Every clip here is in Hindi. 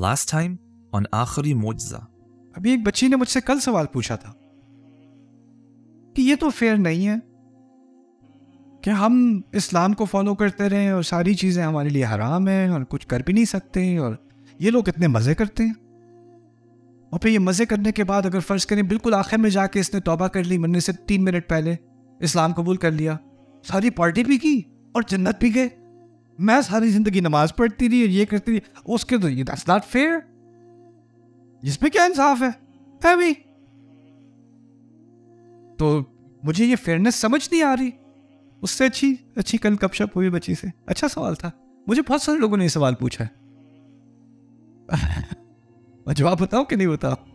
लास्ट टाइम ऑन आखिरी मोजा अभी एक बच्ची ने मुझसे कल सवाल पूछा था कि ये तो फेयर नहीं है कि हम इस्लाम को फॉलो करते रहें और सारी चीज़ें हमारे लिए हराम हैं और कुछ कर भी नहीं सकते और ये लोग इतने मज़े करते हैं और फिर ये मज़े करने के बाद अगर फ़र्ज़ करें बिल्कुल आखिर में जाके इसने तोबा कर ली मरने से तीन मिनट पहले इस्लाम कबूल कर लिया सारी पार्टी भी की और जन्नत भी गए मैं सारी जिंदगी नमाज पढ़ती रही और ये करती रही उसके तो ये दैट्स नॉट फेयर जिसमें क्या इंसाफ है है भी तो मुझे ये फेयरनेस समझ नहीं आ रही उससे अच्छी अच्छी कल कपशप हुई बच्ची से अच्छा सवाल था मुझे बहुत सारे लोगों ने ये सवाल पूछा है मैं जवाब बताऊं कि नहीं बताऊं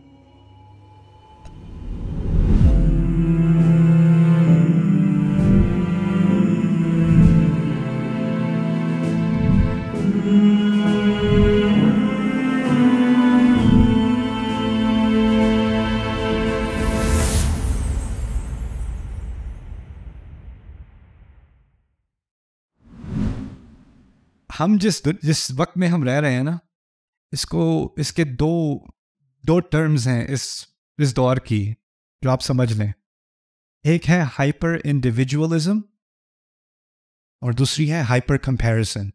हम जिस जिस वक्त में हम रह रहे हैं ना इसको इसके दो दो टर्म्स हैं इस इस दौर की जो आप समझ लें एक है हाइपर इंडिविजुअलिज्म और दूसरी है hyper comparison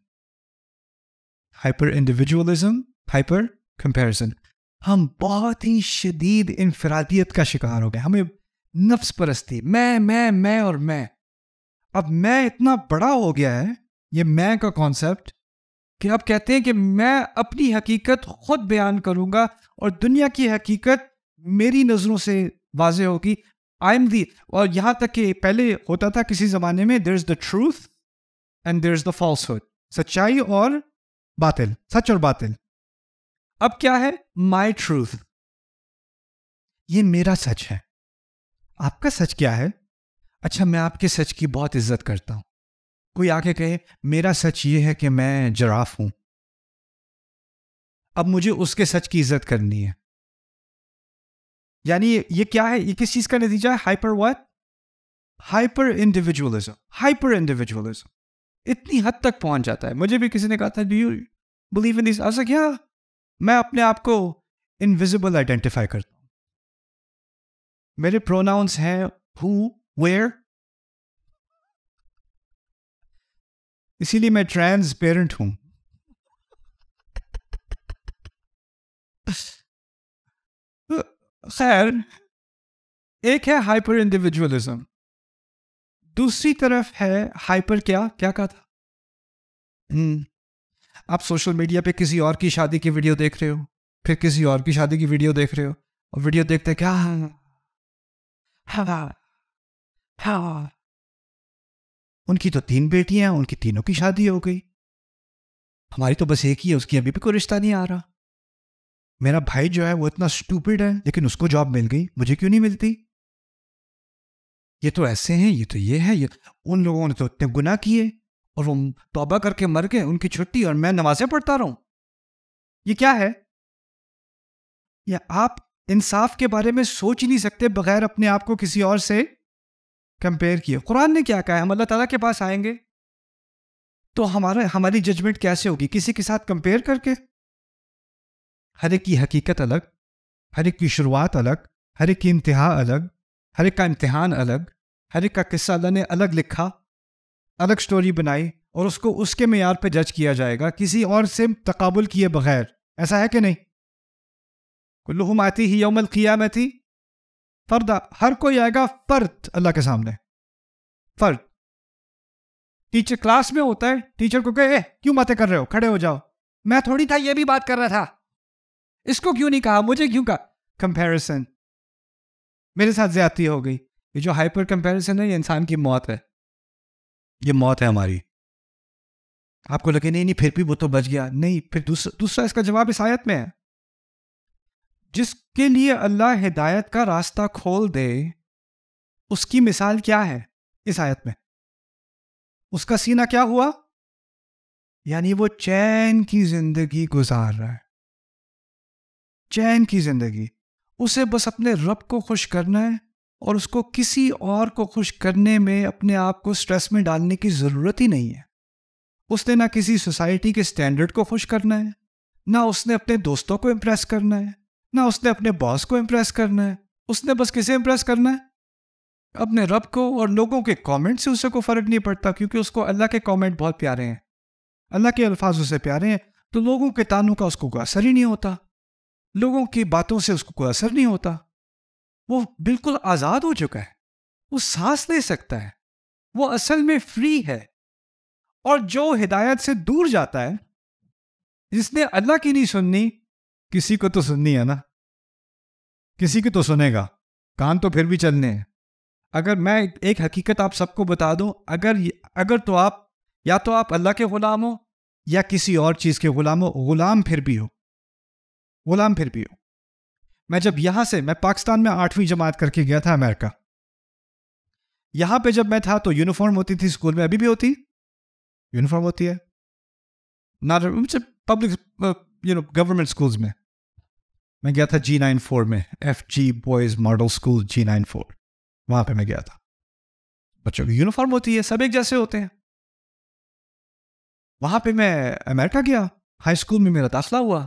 hyper individualism hyper comparison हम बहुत ही शदीद इनफरादियत का शिकार हो गए हमें नफ्स परस्ती मैं मैं मैं और मैं अब मैं इतना बड़ा हो गया है ये मैं का कॉन्सेप्ट कि आप कहते हैं कि मैं अपनी हकीकत खुद बयान करूंगा और दुनिया की हकीकत मेरी नज़रों से वाज होगी आई एम दी और यहाँ तक कि पहले होता था किसी ज़माने में there is the truth and there is the falsehood सच्चाई और बातिल सच और बातिल अब क्या है माई ट्रूथ ये मेरा सच है आपका सच क्या है अच्छा मैं आपके सच की बहुत इज्जत करता हूं कोई आके कहे मेरा सच ये है कि मैं जराफ हूं अब मुझे उसके सच की इज्जत करनी है यानी ये क्या है ये किस चीज का नतीजा है hyper what hyper individualism hyper individualism इतनी हद तक पहुंच जाता है मुझे भी किसी ने कहा था do you believe in this ऐसा क्या मैं अपने आप को इनविजिबल आइडेंटिफाई करता हूं मेरे प्रोनाउंस हैं हु वेयर इसीलिए मैं ट्रांसपेरेंट हूं तो खैर एक है हाइपर इंडिविजुअलिज्म दूसरी तरफ है हाइपर क्या क्या कहा था हम्म, आप सोशल मीडिया पे किसी और की शादी की वीडियो देख रहे हो फिर किसी और की शादी की वीडियो देख रहे हो और वीडियो देखते क्या हाँ हाँ, हाँ उनकी तो तीन बेटियां हैं उनकी तीनों की शादी हो गई हमारी तो बस एक ही है उसकी अभी भी कोई रिश्ता नहीं आ रहा मेरा भाई जो है वो इतना स्टूपिड है लेकिन उसको जॉब मिल गई मुझे क्यों नहीं मिलती ये तो ऐसे हैं ये तो ये है ये उन लोगों ने तो इतने गुनाह किए और वो तोबा करके मर गए उनकी छुट्टी और मैं नमाजें पढ़ता रहा ये क्या है या आप इंसाफ के बारे में सोच ही नहीं सकते बगैर अपने आप को किसी और से कंपेयर किया कुरान ने क्या कहा है हम अल्लाह ताला के पास आएंगे तो हमारा हमारी जजमेंट कैसे होगी किसी के साथ कंपेयर करके हर एक की हकीकत अलग हर एक की शुरुआत अलग हर एक की इंतहा अलग हर एक का इम्तहान अलग हर एक का किस्सा अल्लाह ने अलग लिखा अलग स्टोरी बनाई और उसको उसके मैार पर जज किया जाएगा किसी और से तकबुल किए बगैर ऐसा है कि नहीं कुल्लुम आती ही यौमल क़ियामती फर्दा हर कोई आएगा फर्द अल्लाह के सामने फर्द टीचर क्लास में होता है टीचर को कहे क्यों बातें कर रहे हो खड़े हो जाओ मैं थोड़ी था ये भी बात कर रहा था इसको क्यों नहीं कहा मुझे क्यों कहा कंपैरिजन मेरे साथ ज्यादती हो गई ये जो हाइपर कंपैरिजन है ये इंसान की मौत है ये मौत है हमारी आपको लगे नहीं नहीं फिर भी वो तो बच गया नहीं फिर दूसरा दूसरा इसका जवाब इस आयत में है जिसके लिए अल्लाह हिदायत का रास्ता खोल दे उसकी मिसाल क्या है इस आयत में उसका सीना क्या हुआ यानी वो चैन की जिंदगी गुजार रहा है चैन की जिंदगी उसे बस अपने रब को खुश करना है और उसको किसी और को खुश करने में अपने आप को स्ट्रेस में डालने की ज़रूरत ही नहीं है उसने ना किसी सोसाइटी के स्टैंडर्ड को खुश करना है ना उसने अपने दोस्तों को इम्प्रेस करना है ना उसने अपने बॉस को इम्प्रेस करना है उसने बस किसे इम्प्रेस करना है अपने रब को और लोगों के कमेंट से उसे को फ़र्क नहीं पड़ता क्योंकि उसको अल्लाह के कमेंट बहुत प्यारे हैं अल्लाह के अल्फाज उसे प्यारे हैं तो लोगों के तानों का उसको कोई असर ही नहीं होता लोगों की बातों से उसको कोई असर नहीं होता वो बिल्कुल आज़ाद हो चुका है वो सांस ले सकता है वो असल में फ्री है और जो हिदायत से दूर जाता है जिसने अल्लाह की नहीं सुननी किसी को तो सुननी है ना किसी की तो सुनेगा कान तो फिर भी चलने हैं अगर मैं एक हकीकत आप सबको बता दूं अगर अगर तो आप या तो आप अल्लाह के ग़ुलाम हो या किसी और चीज़ के ग़ुलाम हो ग़ुलाम फिर भी हो ग़ुलाम फिर भी हो मैं जब यहाँ से मैं पाकिस्तान में आठवीं जमात करके गया था अमेरिका यहाँ पे जब मैं था तो यूनिफॉर्म होती थी स्कूल में अभी भी होती यूनिफॉर्म होती है ना public you know government schools में मैं गया था जी नाइन फोर में F G boys model school G nine four वहां पर मैं गया था बच्चों की यूनिफॉर्म होती है सब एक जैसे होते हैं वहां पे मैं अमेरिका गया हाई स्कूल में मेरा दाखिला हुआ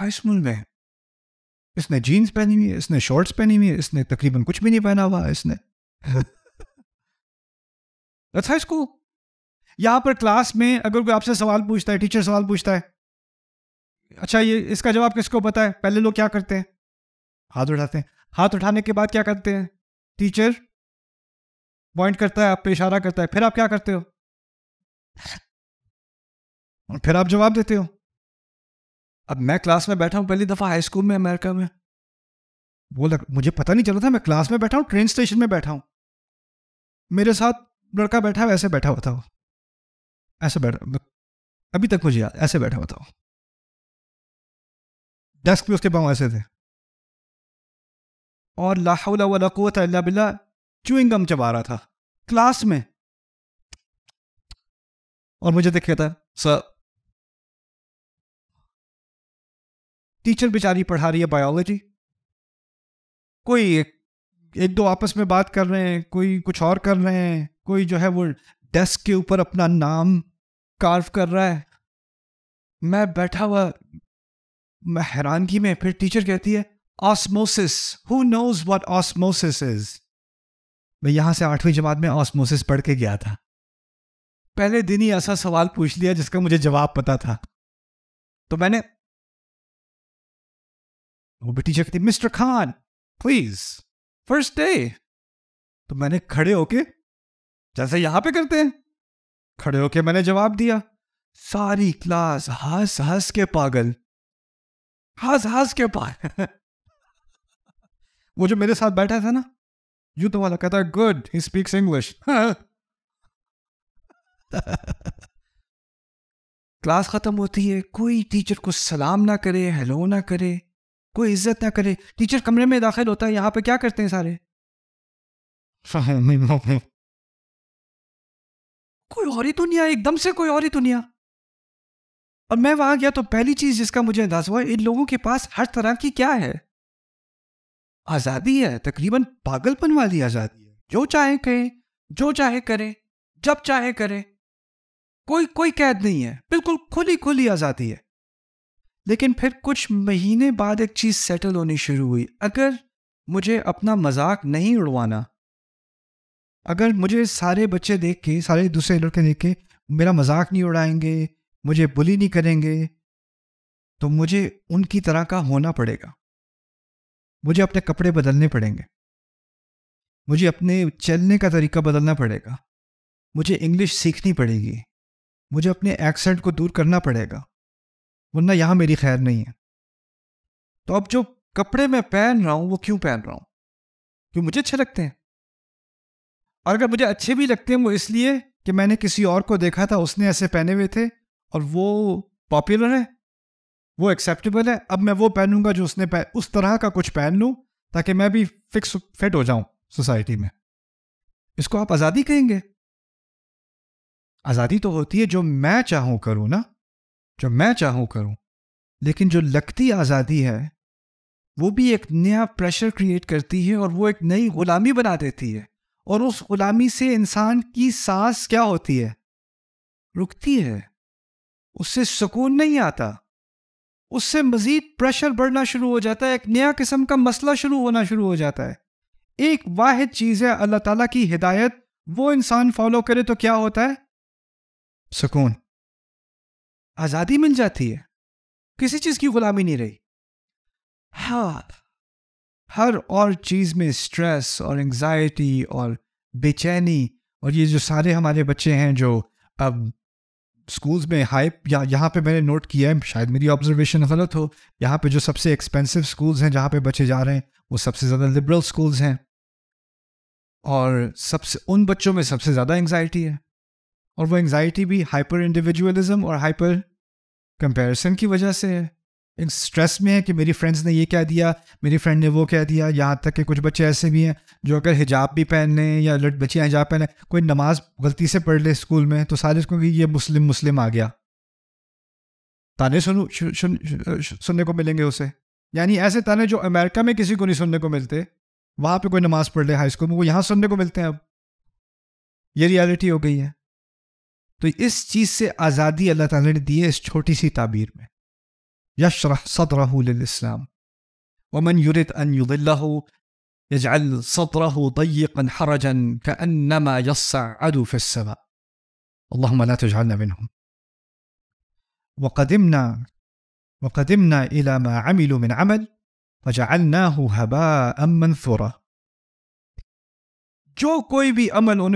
हाई स्कूल में इसने जीन्स पहनी हुई है इसने शॉर्ट्स पहनी हुई है इसने तकरीबन कुछ भी नहीं पहना हुआ इसने हाई स्कूल यहां पर क्लास में अगर कोई आपसे सवाल पूछता है टीचर सवाल पूछता है अच्छा ये इसका जवाब किसको पता है पहले लोग क्या करते हैं हाथ उठाते हैं हाथ उठाने के बाद क्या करते हैं टीचर पॉइंट करता है आप पे इशारा करता है फिर आप क्या करते हो और फिर आप जवाब देते हो अब मैं क्लास में बैठा हूं पहली दफ़ा हाई स्कूल में अमेरिका में वो लग मुझे पता नहीं चला था मैं क्लास में बैठा हूं ट्रेन स्टेशन में बैठा हूँ मेरे साथ लड़का बैठा है ऐसे बैठा हुआ था वो ऐसे बैठा अभी तक मुझे याद ऐसे बैठा हुआ था वो डेस्क पे उसके पाँव ऐसे थे और लाहौला अल्लाह बिल्ला चुविंग गम चबा रहा था क्लास में और मुझे देख था सर टीचर बेचारी पढ़ा रही है बायोलॉजी कोई एक, एक दो आपस में बात कर रहे हैं कोई कुछ और कर रहे हैं कोई जो है वो डेस्क के ऊपर अपना नाम कार्व कर रहा है मैं बैठा हुआ मैं हैरानगी में फिर टीचर कहती है osmosis who knows what osmosis is मैं यहां से आठवीं जमात में ऑस्मोसिस पढ़ के गया था पहले दिन ही ऐसा सवाल पूछ लिया जिसका मुझे जवाब पता था तो मैंने वो भी टीचर कहती mister Khan please first day तो मैंने खड़े होके जैसे यहां पे करते हैं खड़े होके मैंने जवाब दिया सारी क्लास हंस हंस के पागल हंस हंस के पार वो जो मेरे साथ बैठा था ना तो वाला कहता है good he speaks English class खत्म होती है कोई टीचर को सलाम ना करे हेलो ना करे कोई इज्जत ना करे टीचर कमरे में दाखिल होता है यहाँ पे क्या करते हैं सारे कोई और ही दुनिया एकदम से कोई और ही दुनिया और मैं वहां गया तो पहली चीज जिसका मुझे अंदाज हुआ इन लोगों के पास हर तरह की क्या है आजादी है तकरीबन पागलपन वाली आजादी है जो चाहे कहें जो चाहे करें जब चाहे करें कोई कोई कैद नहीं है बिल्कुल खुली खुली आजादी है लेकिन फिर कुछ महीने बाद एक चीज सेटल होनी शुरू हुई अगर मुझे अपना मजाक नहीं उड़वाना अगर मुझे सारे बच्चे देख के सारे दूसरे लड़के देख के मेरा मजाक नहीं उड़ाएंगे मुझे बुली नहीं करेंगे तो मुझे उनकी तरह का होना पड़ेगा मुझे अपने कपड़े बदलने पड़ेंगे मुझे अपने चलने का तरीका बदलना पड़ेगा मुझे इंग्लिश सीखनी पड़ेगी मुझे अपने एक्सेंट को दूर करना पड़ेगा वरना यहाँ मेरी खैर नहीं है तो अब जो कपड़े मैं पहन रहा हूँ वो क्यों पहन रहा हूँ क्यों मुझे अच्छे लगते हैं और अगर मुझे अच्छे भी लगते हैं वो इसलिए कि मैंने किसी और को देखा था उसने ऐसे पहने हुए थे और वो पॉपुलर है वो एक्सेप्टेबल है अब मैं वो पहनूंगा जो उसने पह, उस तरह का कुछ पहन लूँ ताकि मैं भी फिक्स फिट हो जाऊं सोसाइटी में इसको आप आज़ादी कहेंगे आज़ादी तो होती है जो मैं चाहूँ करूँ ना जो मैं चाहूँ करूँ लेकिन जो लगती आज़ादी है वो भी एक नया प्रेशर क्रिएट करती है और वो एक नई गुलामी बना देती है और उस गुलामी से इंसान की सांस क्या होती है रुकती है उससे सुकून नहीं आता उससे मज़ीद प्रेशर बढ़ना शुरू हो जाता है एक नया किस्म का मसला शुरू होना शुरू हो जाता है एक वाहिद चीज़ है अल्लाह ताला की हिदायत वो इंसान फॉलो करे तो क्या होता है सुकून आज़ादी मिल जाती है किसी चीज़ की गुलामी नहीं रही हाँ हर और चीज़ में स्ट्रेस और एंजाइटी और बेचैनी और ये जो सारे हमारे बच्चे हैं जो अब स्कूल्स में हाइप या यहाँ पे मैंने नोट किया है शायद मेरी ऑब्जर्वेशन गलत हो यहाँ पे जो सबसे एक्सपेंसिव स्कूल्स हैं जहाँ पे बच्चे जा रहे हैं वो सबसे ज़्यादा लिबरल स्कूल्स हैं और सबसे उन बच्चों में सबसे ज़्यादा एंगजाइटी है और वो एंगजाइटी भी हाइपर इंडिविजुअलिज्म और हाइपर कंपैरिजन की वजह से है स्ट्रेस में है कि मेरी फ्रेंड्स ने ये कह दिया मेरी फ्रेंड ने वो कह दिया यहाँ तक कि कुछ बच्चे ऐसे भी हैं जो अगर हिजाब भी पहन लें या बच्चियाँ हिजाब पहन लें कोई नमाज गलती से पढ़ ले स्कूल में तो सारे उसको ये मुस्लिम मुस्लिम आ गया ताने सुन, सुन, सुनने को मिलेंगे उसे यानी ऐसे ताने जो अमेरिका में किसी को नहीं सुनने को मिलते वहाँ पर कोई नमाज पढ़ ले हाई स्कूल में वो यहाँ सुनने को मिलते हैं अब ये रियलिटी हो गई है तो इस चीज़ से आज़ादी अल्लाह ताला ने दी है इस छोटी सी ताबीर में يشرح صدره للإسلام ومن يريد أن يضله يجعل صدره ضيقا حرجا كأنما يصعد في السماء اللهم لا تجعلنا منهم وقدمنا وقدمنا إلى ما عملوا من عمل فجعلناه هباء منثورا جو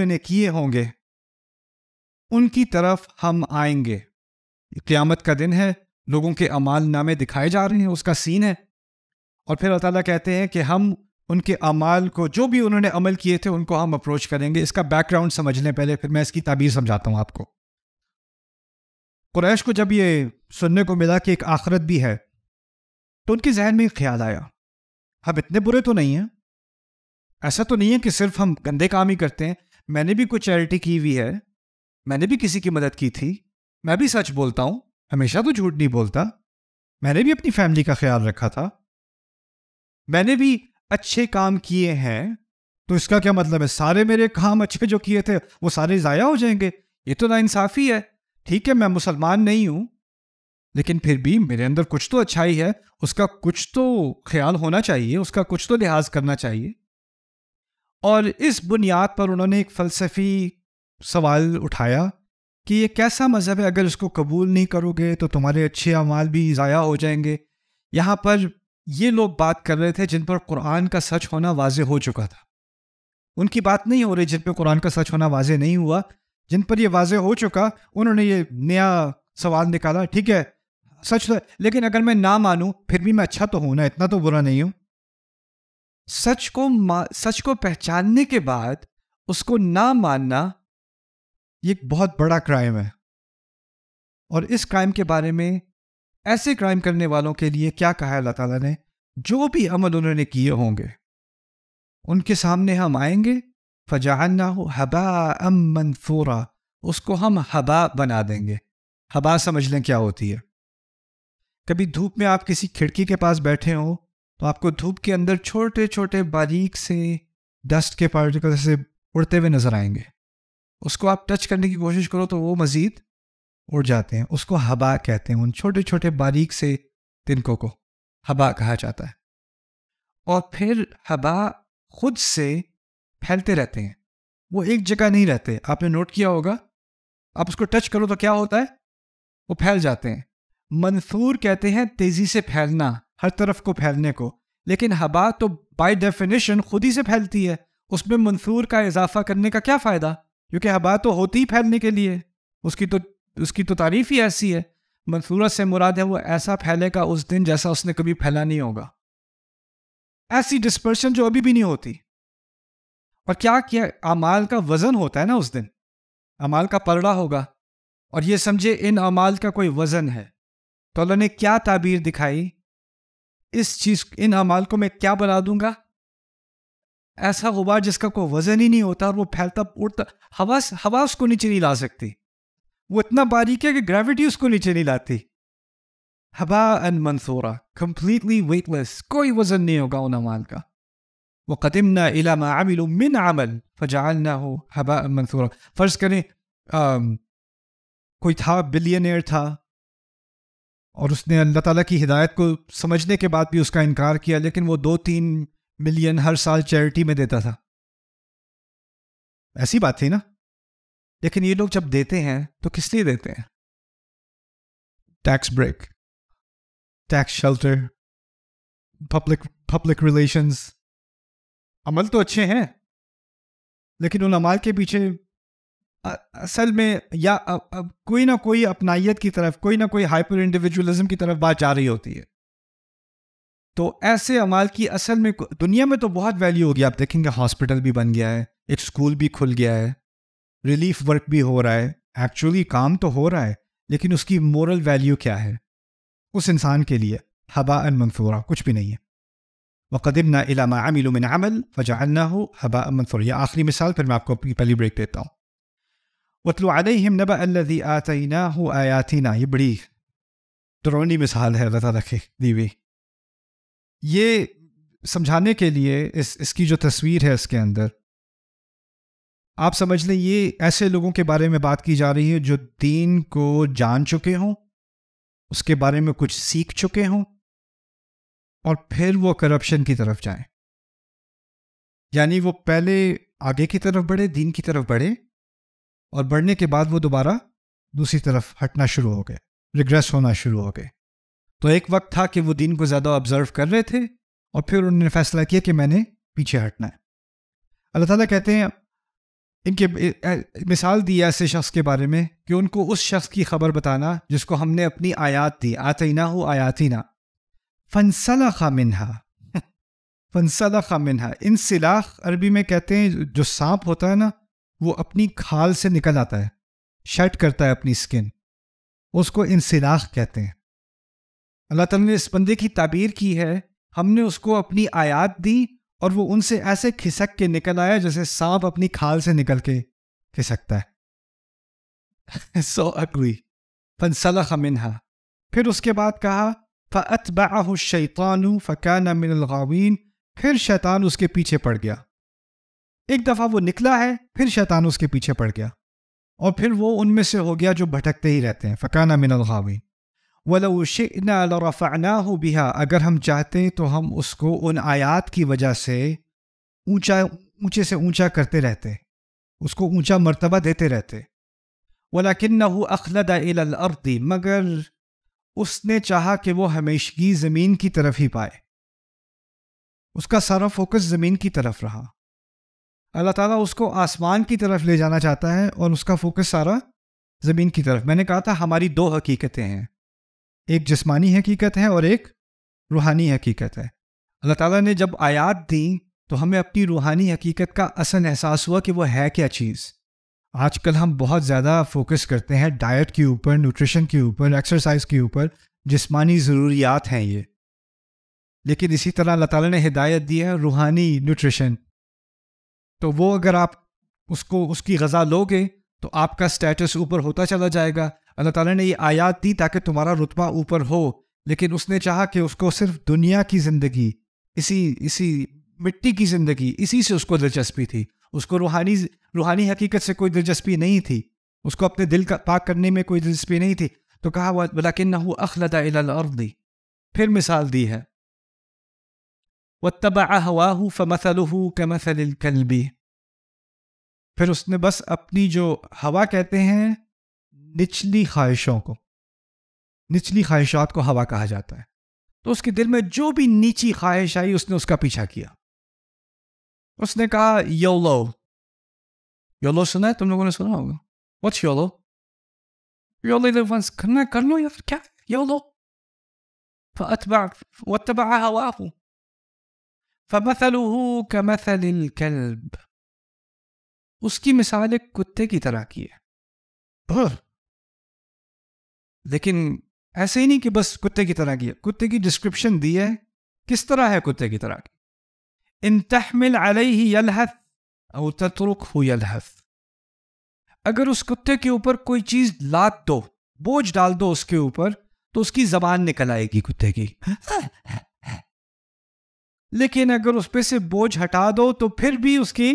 نے کیے ہوں گے ان کی طرف ہم آئیں گے قیامت کا دن ہے लोगों के अमाल नामे दिखाए जा रहे हैं उसका सीन है और फिर अल्लाह ताला कहते हैं कि हम उनके अमाल को जो भी उन्होंने अमल किए थे उनको हम अप्रोच करेंगे इसका बैकग्राउंड समझ लें पहले फिर मैं इसकी ताबीर समझाता हूँ आपको कुरैश को जब ये सुनने को मिला कि एक आखरत भी है तो उनके जहन में ख्याल आया हम इतने बुरे तो नहीं हैं ऐसा तो नहीं है कि सिर्फ हम गंदे काम ही करते हैं मैंने भी कोई चैरिटी की हुई है मैंने भी किसी की मदद की थी मैं भी सच बोलता हूँ हमेशा तो झूठ नहीं बोलता मैंने भी अपनी फैमिली का ख्याल रखा था मैंने भी अच्छे काम किए हैं तो इसका क्या मतलब है सारे मेरे काम अच्छे जो किए थे वो सारे ज़ाया हो जाएंगे ये तो नाइंसाफ़ी है ठीक है मैं मुसलमान नहीं हूँ लेकिन फिर भी मेरे अंदर कुछ तो अच्छाई है उसका कुछ तो ख्याल होना चाहिए उसका कुछ तो लिहाज करना चाहिए और इस बुनियाद पर उन्होंने एक फ़लसफ़ी सवाल उठाया कि ये कैसा मज़हब है अगर इसको कबूल नहीं करोगे तो तुम्हारे अच्छे अमाल भी ज़ाया हो जाएंगे यहाँ पर ये लोग बात कर रहे थे जिन पर कुरान का सच होना वाज हो चुका था उनकी बात नहीं हो रही जिन पर कुरान का सच होना वाज नहीं हुआ जिन पर यह वाज हो चुका उन्होंने ये नया सवाल निकाला ठीक है सच तो लेकिन अगर मैं ना मानूं फिर भी मैं अच्छा तो हूं ना इतना तो बुरा नहीं हूं सच को सच को पहचानने के बाद उसको ना मानना ये एक बहुत बड़ा क्राइम है और इस क्राइम के बारे में ऐसे क्राइम करने वालों के लिए क्या कहा है अल्लाह ताला ने जो भी अमल उन्होंने किए होंगे उनके सामने हम आएंगे फजाना हो हबा अम मनफूरा उसको हम हबा बना देंगे हबा समझ लें क्या होती है कभी धूप में आप किसी खिड़की के पास बैठे हो तो आपको धूप के अंदर छोटे छोटे बारीक से डस्ट के पार्टिकल से उड़ते हुए नज़र आएंगे उसको आप टच करने की कोशिश करो तो वो मज़ीद उड़ जाते हैं उसको हबा कहते हैं उन छोटे छोटे बारीक से तिनकों को हबा कहा जाता है और फिर हबा खुद से फैलते रहते हैं वो एक जगह नहीं रहते आपने नोट किया होगा आप उसको टच करो तो क्या होता है वो फैल जाते हैं मंसूर कहते हैं तेज़ी से फैलना हर तरफ को फैलने को लेकिन हबा तो बाय डेफिनेशन खुद ही से फैलती है उसमें मंसूर का इजाफा करने का क्या फ़ायदा क्योंकि हवा तो होती ही फैलने के लिए उसकी तो उसकी तो तारीफ ही ऐसी है मंसूरत से मुराद है वो ऐसा फैलेगा उस दिन जैसा उसने कभी फैला नहीं होगा ऐसी डिस्पर्शन जो अभी भी नहीं होती और क्या किया अमाल का वज़न होता है ना उस दिन अमाल का पलड़ा होगा और ये समझे इन अमाल का कोई वज़न है तो अल्लाह ने क्या ताबीर दिखाई इस चीज़ इन अमाल को मैं क्या बना दूंगा ऐसा गुबार जिसका कोई वजन ही नहीं होता और वो फैलता उड़ता हवा हवा उसको नीचे नहीं ला सकती वो इतना बारीक है कि ग्रेविटी उसको नीचे नहीं लाती हबा एंड मंसूरा कंप्लीटली वेटलेस कोई वजन नहीं होगा उन अमाल का वो कदम ना इलामिल आमिल मिन आमल फजाल ना हो हबा मंसूरा फ़र्ज़ करें आम, कोई था बिलियनर था और उसने अल्लाह ताला की हिदायत को समझने के बाद भी उसका इनकार किया लेकिन वो दो तीन मिलियन हर साल चैरिटी में देता था ऐसी बात थी ना लेकिन ये लोग जब देते हैं तो किस लिए देते हैं tax break tax shelter public public relations अमल तो अच्छे हैं लेकिन उन अमाल के पीछे असल में या अब कोई ना कोई अपनाइत की तरफ कोई ना कोई हाइपर इंडिविजुअलिज्म की तरफ बात जा रही होती है तो ऐसे अमाल की असल में दुनिया में तो बहुत वैल्यू होगी आप देखेंगे हॉस्पिटल भी बन गया है एक स्कूल भी खुल गया है रिलीफ वर्क भी हो रहा है एक्चुअली काम तो हो रहा है लेकिन उसकी मॉरल वैल्यू क्या है उस इंसान के लिए हबा अन मनसूरा कुछ भी नहीं है वकदम ना इलामा आमिल अमल फ़जाना हो हबा मनसूर यह आखिरी मिसाल फिर मैं आपको अपनी पहली ब्रेक देता हूँ वतलो आलम नबा अल्लि आतना हो आयातना ये बड़ी डरौनी मिसाल है रजा रखे दी ये समझाने के लिए इस इसकी जो तस्वीर है इसके अंदर आप समझ लें ये ऐसे लोगों के बारे में बात की जा रही है जो दीन को जान चुके हों उसके बारे में कुछ सीख चुके हों और फिर वो करप्शन की तरफ जाएं यानी वो पहले आगे की तरफ बढ़े दीन की तरफ बढ़े और बढ़ने के बाद वो दोबारा दूसरी तरफ हटना शुरू हो गए रिग्रेस होना शुरू हो गए तो एक वक्त था कि वो दीन को ज़्यादा ऑब्जर्व कर रहे थे और फिर उन्होंने फैसला किया कि मैंने पीछे हटना है अल्लाह ताला कहते हैं इनके मिसाल दी है ऐसे शख्स के बारे में कि उनको उस शख्स की खबर बताना जिसको हमने अपनी आयात दी आती ना हो आयात ही ना फनसला खा मिनहा फनसला खा मिनहा इन सिलाख अरबी में कहते हैं जो सांप होता है ना वो अपनी खाल से निकल आता है शट करता है अपनी स्किन उसको इन सिलाख कहते हैं अल्लाह तला ने इस बंदे की ताबीर की है हमने उसको अपनी आयात दी और वो उनसे ऐसे खिसक के निकल आया जैसे सांप अपनी खाल से निकल के खिसकता है सो अकली फनसला मिनहा फिर उसके बाद कहा फ़त बाहु शैतानु फ़कान मिनगावीन फिर शैतान उसके पीछे पड़ गया एक दफ़ा वो निकला है फिर शैतान उसके पीछे पड़ गया और फिर वो उनमें से हो गया जो भटकते ही रहते हैं फ़काना मिनगावीन वलो शिना रफ़ाना बिहा अगर हम चाहते तो हम उसको उन आयात की वजह से ऊंचा ऊंचे से ऊंचा करते रहते उसको ऊंचा मर्तबा देते रहते वलाकिन किन्ना हो अखलद मगर उसने चाहा कि वो हमेशगी ज़मीन की तरफ ही पाए उसका सारा फोकस ज़मीन की तरफ रहा अल्लाह ताला उसको आसमान की तरफ ले जाना चाहता है और उसका फोकस सारा ज़मीन की तरफ मैंने कहा था हमारी दो हकीकतें हैं एक जिसमानी हकीकत है और एक रूहानी हकीकत है अल्लाह ताला ने जब आयात दी तो हमें अपनी रूहानी हकीकत का असल एहसास हुआ कि वो है क्या चीज़ आजकल हम बहुत ज़्यादा फोकस करते हैं डाइट के ऊपर न्यूट्रिशन के ऊपर एक्सरसाइज के ऊपर जिसमानी ज़रूरियात हैं ये लेकिन इसी तरह अल्लाह ताला ने हिदायत दी है रूहानी न्यूट्रिशन तो वो अगर आप उसको उसकी गज़ा लोगे तो आपका स्टेटस ऊपर होता चला जाएगा अल्लाह ताला ने ये आयात दी ताकि तुम्हारा रुतबा ऊपर हो लेकिन उसने चाहा कि उसको सिर्फ दुनिया की ज़िंदगी इसी इसी मिट्टी की ज़िंदगी इसी से उसको दिलचस्पी थी उसको रूहानी रूहानी हकीकत से कोई दिलचस्पी नहीं थी उसको अपने दिल का पाक करने में कोई दिलचस्पी नहीं थी तो कहा हुआ बलाकिन अखलदादी फिर मिसाल दी है व तबा फमसलहू फ़मसल कमसल कलबी फिर उसने बस अपनी जो हवा कहते हैं निचली ख्वाहिशों को निचली ख्वाहिशात को हवा कहा जाता है तो उसके दिल में जो भी नीची ख्वाहिश आई उसने उसका पीछा किया उसने कहा योलो योलो सुना है तुम लोगों ने सुना होगा वॉट्स योलो योलो इधर वंस करना कर लो या फिर क्या योलो فمثله كمثل الكلب उसकी मिसाल एक कुत्ते की तरह की है लेकिन ऐसे ही नहीं कि बस कुत्ते की तरह की है कुत्ते की डिस्क्रिप्शन दी है किस तरह है कुत्ते की तरह की इन तहमिल ही यलहथ और तत्रुक हो यलहथ अगर उस कुत्ते के ऊपर कोई चीज़ लाद दो बोझ डाल दो उसके ऊपर तो उसकी जबान निकल आएगी कुत्ते की लेकिन अगर उस पर से बोझ हटा दो तो फिर भी उसकी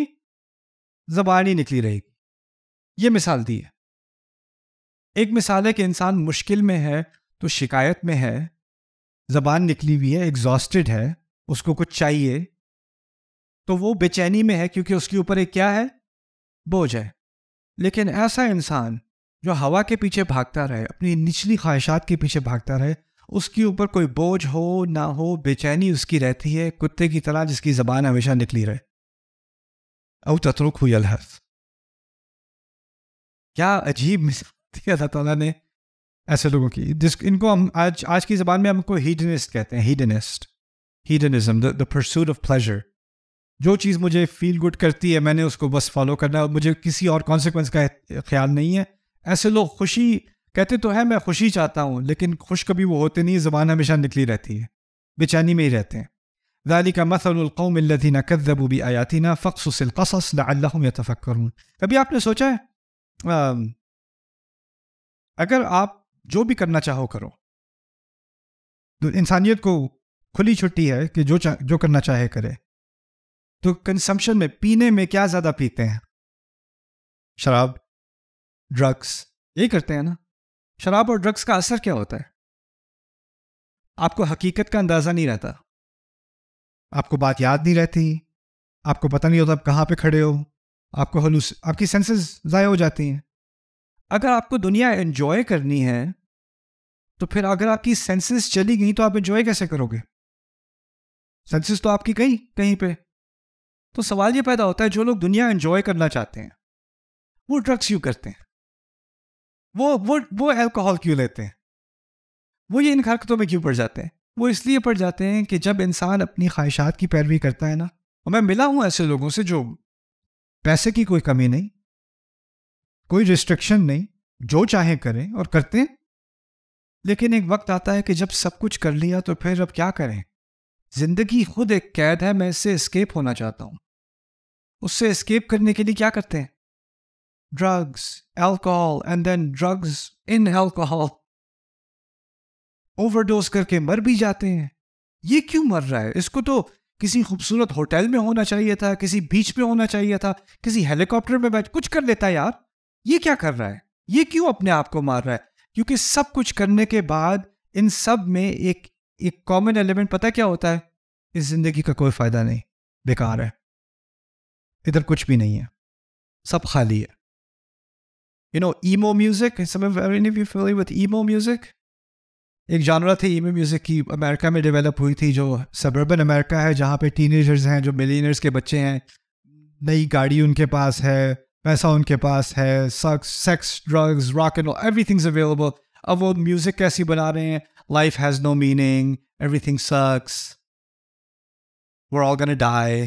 जबान ही निकली रहेगी ये मिसाल दी है एक मिसाल है कि इंसान मुश्किल में है तो शिकायत में है जबान निकली हुई है एग्जॉस्टेड है उसको कुछ चाहिए तो वो बेचैनी में है क्योंकि उसके ऊपर एक क्या है बोझ है लेकिन ऐसा इंसान जो हवा के पीछे भागता रहे अपनी निचली ख्वाहिशात के पीछे भागता रहे उसके ऊपर कोई बोझ हो ना हो बेचैनी उसकी रहती है कुत्ते की तरह जिसकी जबान हमेशा निकली रहे औतरुक हुई अलहस क्या अजीब मिसाल थी तो अल्लाह ताला ने ऐसे लोगों की जिस इनको हम आज आज की ज़बान में हमको हीडनिस्ट कहते हैं hedonist hedonism the pursuit of pleasure जो चीज़ मुझे फील गुड करती है मैंने उसको बस फॉलो करना है मुझे किसी और कॉन्सिक्वेंस का ख्याल नहीं है ऐसे लोग खुशी कहते तो है मैं खुशी चाहता हूँ लेकिन खुश कभी वो होते नहीं ज़बान हमेशा निकली रहती है बेचैनी में ही रहते हैं दाली का मसलकौमिल्लि नकदबूबी आयाती ना फ़क्सुसलकसस कभी आपने सोचा है अगर आप जो भी करना चाहो करो तो इंसानियत को खुली छुट्टी है कि जो जो करना चाहे करे तो कंसम्पशन में पीने में क्या ज़्यादा पीते हैं शराब ड्रग्स ये करते हैं ना शराब और ड्रग्स का असर क्या होता है आपको हकीकत का अंदाज़ा नहीं रहता आपको बात याद नहीं रहती आपको पता नहीं होता आप कहाँ पे खड़े हो आपको हलूस आपकी सेंसेस ज़ाया हो जाती हैं अगर आपको दुनिया एंजॉय करनी है तो फिर अगर आपकी सेंसेस चली गई तो आप एंजॉय कैसे करोगे सेंसेस तो आपकी गई कहीं पे तो सवाल ये पैदा होता है जो लोग दुनिया एंजॉय करना चाहते हैं वो ड्रग्स क्यों करते हैं वो वो वो एल्कोहल क्यों लेते हैं वो ये इन हरकतों में क्यों पड़ जाते हैं वो इसलिए पड़ जाते हैं कि जब इंसान अपनी ख्वाहिशात की पैरवी करता है ना और मैं मिला हूँ ऐसे लोगों से जो पैसे की कोई कमी नहीं कोई रिस्ट्रिक्शन नहीं जो चाहे करें और करते हैं लेकिन एक वक्त आता है कि जब सब कुछ कर लिया तो फिर अब क्या करें जिंदगी खुद एक कैद है मैं इससे एस्केप होना चाहता हूं उससे एस्केप करने के लिए क्या करते हैं drugs alcohol and then drugs in alcohol overdose करके मर भी जाते हैं ये क्यों मर रहा है इसको तो किसी खूबसूरत होटल में होना चाहिए था किसी बीच पे होना चाहिए था किसी हेलीकॉप्टर में बैठ कुछ कर लेता यार ये क्या कर रहा है ये क्यों अपने आप को मार रहा है क्योंकि सब कुछ करने के बाद इन सब में एक एक कॉमन एलिमेंट पता क्या होता है इस जिंदगी का कोई फायदा नहीं बेकार है इधर कुछ भी नहीं है सब खाली है you know emo music with emo music एक जानवर थे ईमो म्यूजिक की अमेरिका में डेवलप हुई थी जो सबर्बन अमेरिका है जहाँ पे टीनेजर्स हैं जो मिलीनर्स के बच्चे हैं नई गाड़ी उनके पास है पैसा उनके पास है sex drugs rock and everything's available अब वो म्यूजिक कैसी बना रहे हैं life has no meaning everything sucks we're all gonna die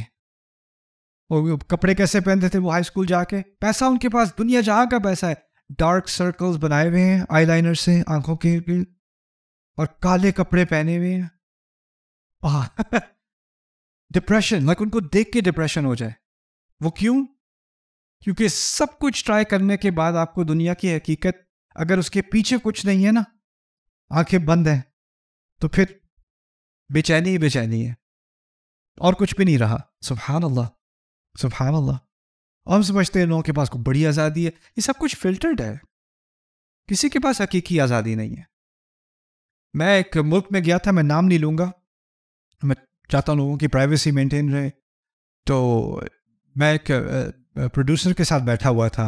वो कपड़े कैसे पहनते थे वो हाई स्कूल जाके पैसा उनके पास दुनिया जहाँ का पैसा है डार्क सर्कल्स बनाए हुए हैं आईलाइनर से आंखों के और काले कपड़े पहने हुए हैं डिप्रेशन लाइक उनको देख के डिप्रेशन हो जाए वो क्यों क्योंकि सब कुछ ट्राई करने के बाद आपको दुनिया की हकीकत अगर उसके पीछे कुछ नहीं है ना आंखें बंद हैं तो फिर बेचैनी ही बेचैनी है और कुछ भी नहीं रहा सुबहान अल्लाह सुबहान अल्लाह और हम समझते हैं लोगों के पास को बड़ी आज़ादी है ये सब कुछ फिल्टर्ड है किसी के पास हकीकी आज़ादी नहीं है मैं एक मुल्क में गया था मैं नाम नहीं लूँगा मैं चाहता हूँ लोगों की प्राइवेसी मेंटेन रहे तो मैं एक प्रोड्यूसर के साथ बैठा हुआ था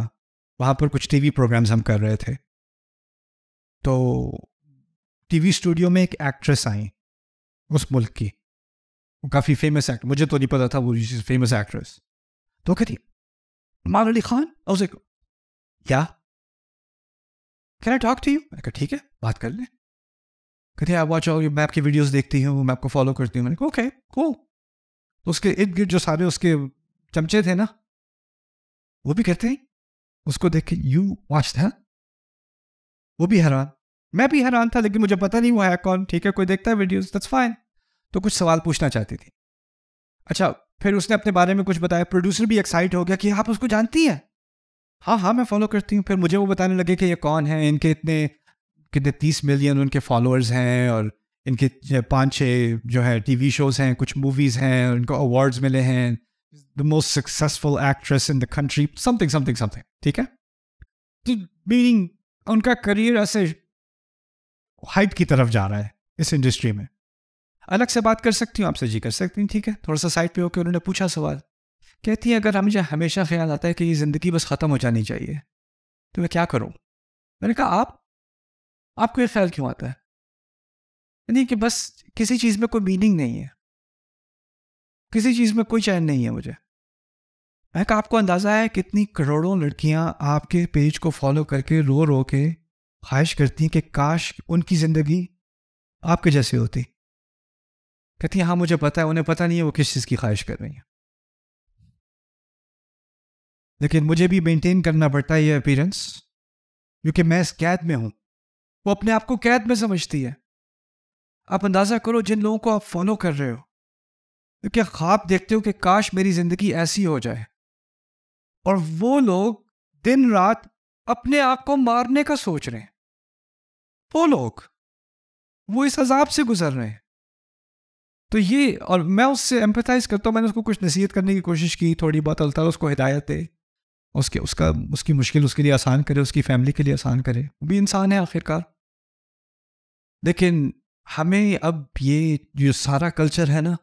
वहाँ पर कुछ टीवी प्रोग्राम्स हम कर रहे थे तो टीवी स्टूडियो में एक एक्ट्रेस आई उस मुल्क की वो काफ़ी फेमस एक्ट मुझे तो नहीं पता था वो फेमस एक्ट्रेस तो कहती मान अली खान उसे क्या can I talk to you मैंने कहा ठीक है बात कर ले कहते आप वॉच और मैं आपकी वीडियोस देखती हूँ मैं आपको फॉलो करती हूँ मैंने कहा ओके को तो उसके इर्द गिर्द जो सारे उसके चमचे थे ना वो भी कहते हैं उसको देख के यू वॉच था वो भी हैरान मैं भी हैरान था लेकिन मुझे पता नहीं हुआ है कौन ठीक है कोई देखता है वीडियोस दैट्स फाइन तो कुछ सवाल पूछना चाहती थी अच्छा फिर उसने अपने बारे में कुछ बताया प्रोड्यूसर भी एक्साइट हो गया कि आप उसको जानती हैं हाँ हाँ मैं फॉलो करती हूँ फिर मुझे वो बताने लगे कि ये कौन है इनके इतने कितने तीस मिलियन उनके फॉलोअर्स हैं और इनके पाँच छः जो है टी शोज़ हैं कुछ मूवीज़ हैं उनको अवार्ड्स मिले हैं the most successful actress in the country something something something ठीक है तो मीनिंग उनका करियर ऐसे हाइप की तरफ जा रहा है इस इंडस्ट्री में अलग से बात कर सकती हूँ आपसे जी कर सकती हूँ ठीक है थोड़ा सा साइड पे होकर उन्होंने पूछा सवाल कहती है अगर हमें हमेशा ख्याल आता है कि ये ज़िंदगी बस ख़त्म हो जानी चाहिए तो मैं क्या करूँ मैंने कहा आप आपको ये ख्याल क्यों आता है यानी कि बस किसी चीज़ में कोई मीनिंग नहीं है किसी चीज़ में कोई चैन नहीं है मुझे मैं कहा आपको अंदाज़ा है कितनी करोड़ों लड़कियां आपके पेज को फॉलो करके रो रो के ख्वाहिश करती हैं कि काश उनकी ज़िंदगी आपके जैसी होती कहती हैं हाँ मुझे पता है उन्हें पता नहीं है वो किस चीज़ की ख्वाहिश कर रही हैं लेकिन मुझे भी मेंटेन करना पड़ता है ये अपीरेंस क्योंकि मैं इस कैद में हूँ वो अपने आप को कैद में समझती है आप अंदाज़ा करो जिन लोगों को आप फॉलो कर रहे हो तो क्या ख्वाब देखते हो कि काश मेरी ज़िंदगी ऐसी हो जाए और वो लोग दिन रात अपने आप को मारने का सोच रहे हैं वो लोग वो इस अजाब से गुजर रहे हैं तो ये और मैं उससे एम्पथाइज करता हूँ मैंने उसको कुछ नसीहत करने की कोशिश की थोड़ी बहुत अलता उसको हिदायत दे उसके उसका उसकी मुश्किल उसके लिए आसान करे उसकी फैमिली के लिए आसान करे वो भी इंसान है आखिरकार लेकिन हमें अब ये जो सारा कल्चर है ना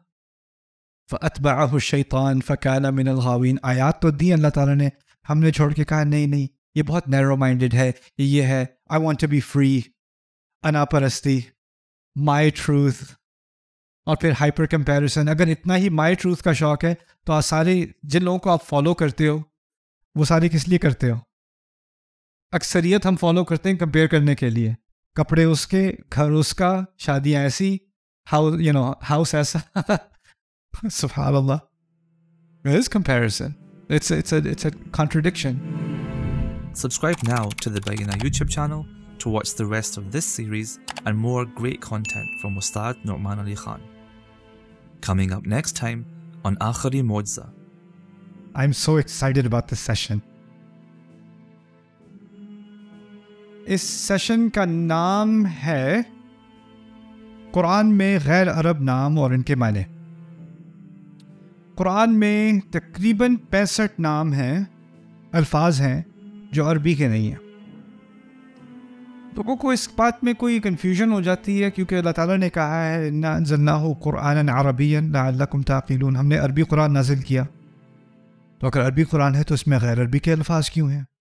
फ़तबाह शैतान फ़काना मिन अलगावीन आयात तो दी अल्लाह ताला ने हमने छोड़ के कहा नहीं नहीं ये बहुत नैरो माइंडेड है ये है I want to be free अनापरस्ती माई ट्रूथ और फिर हाइपर कंपैरिजन अगर इतना ही माई ट्रूथ का शौक़ है तो आप सारे जिन लोगों को आप फॉलो करते हो वो सारे किस लिए करते हो अक्सरियत हम फॉलो करते हैं कंपेयर करने के लिए कपड़े उसके घर उसका शादियाँ ऐसी हाउ यू नो हाउस ऐसा Subhanallah. It is comparison. It's a, it's a it's a contradiction. Subscribe now to the Bayina YouTube channel to watch the rest of this series and more great content from Ustad Norman Ali Khan. Coming up next time on Akhari Modza. I'm so excited about this session. Is session ka naam hai Quran mein ghair Arab naam aur inke मायने कुरान में तकरीबन पैंसठ नाम हैं अल्फाज हैं जो अरबी के नहीं हैं लोगों तो को इस बात में कोई कन्फ्यूजन हो जाती है क्योंकि अल्लाह ताला ने कहा है ना जन्ना हो कुरान अरबियन लाकुम हमने अरबी कुरान नाजिल किया तो अगर अरबी कुरान है तो इसमें गैर अरबी के अल्फाज क्यों हैं